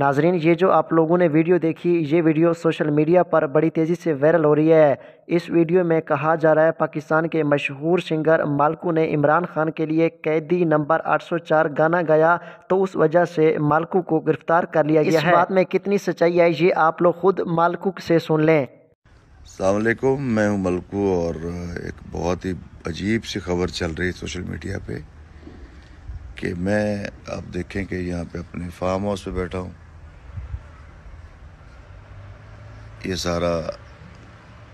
नाजरीन ये जो आप लोगों ने वीडियो देखी ये वीडियो सोशल मीडिया पर बड़ी तेज़ी से वायरल हो रही है इस वीडियो में कहा जा रहा है पाकिस्तान के मशहूर सिंगर मालकू ने इमरान खान के लिए कैदी नंबर 804 गाना गाया तो उस वजह से मालकू को गिरफ्तार कर लिया गया है बात में कितनी सच्चाई है ये आप लोग खुद मालकू से सुन लें सलामकुम मैं हूँ मलकू और एक बहुत ही अजीब सी खबर चल रही है सोशल मीडिया पर कि मैं आप देखें कि यहाँ पे अपने फार्म हाउस पे बैठा हूँ ये सारा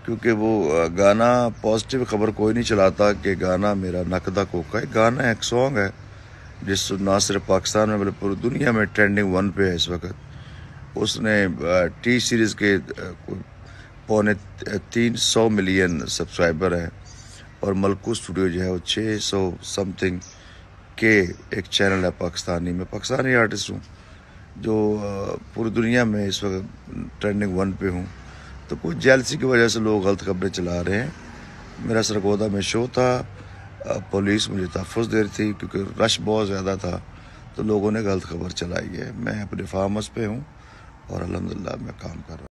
क्योंकि वो गाना पॉजिटिव खबर कोई नहीं चलाता कि गाना मेरा नकदा कोका है गाना एक सॉन्ग है जिस ना सिर्फ पाकिस्तान में बल्कि पूरी दुनिया में ट्रेंडिंग वन पे है इस वक्त उसने टी सीरीज़ के पौने तीन सौ मिलियन सब्सक्राइबर हैं और मलकू स्टूडियो जो है वो छः सौ समथिंग के एक चैनल है पाकिस्तानी में पाकिस्तानी आर्टिस्ट हूँ जो पूरी दुनिया में इस वक्त ट्रेंडिंग वन पे हूँ तो कुछ जेलसी की वजह से लोग गलत खबरें चला रहे हैं मेरा सरगोदा में शो था पुलिस मुझे तहफ़ दे रही थी क्योंकि रश बहुत ज़्यादा था तो लोगों ने गलत खबर चलाई है मैं अपने फार्म हाउस पे हूँ और अलहमदिल्ला मैं काम कर रहा हूँ